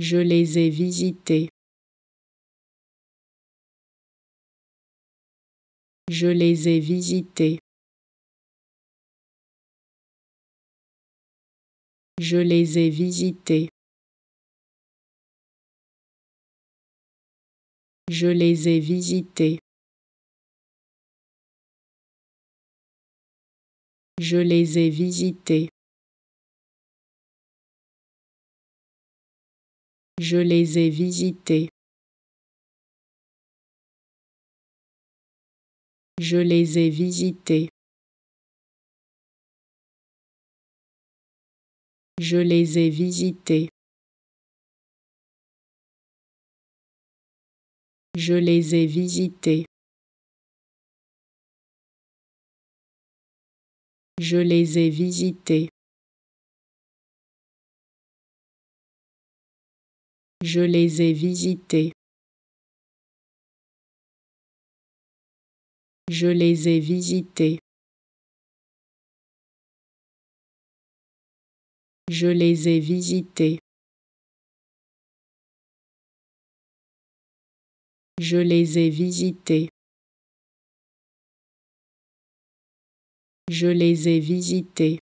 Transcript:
Je les ai visités. Je les ai visités. Je les ai visités. Je les ai visités. Je les ai visités. Je les ai visités. Je les ai visités. Je les ai visités. Je les ai visités. Je les ai visités. Je les ai visités. Je les ai visités. Je les ai visités. Je les ai visités. Je les ai visités.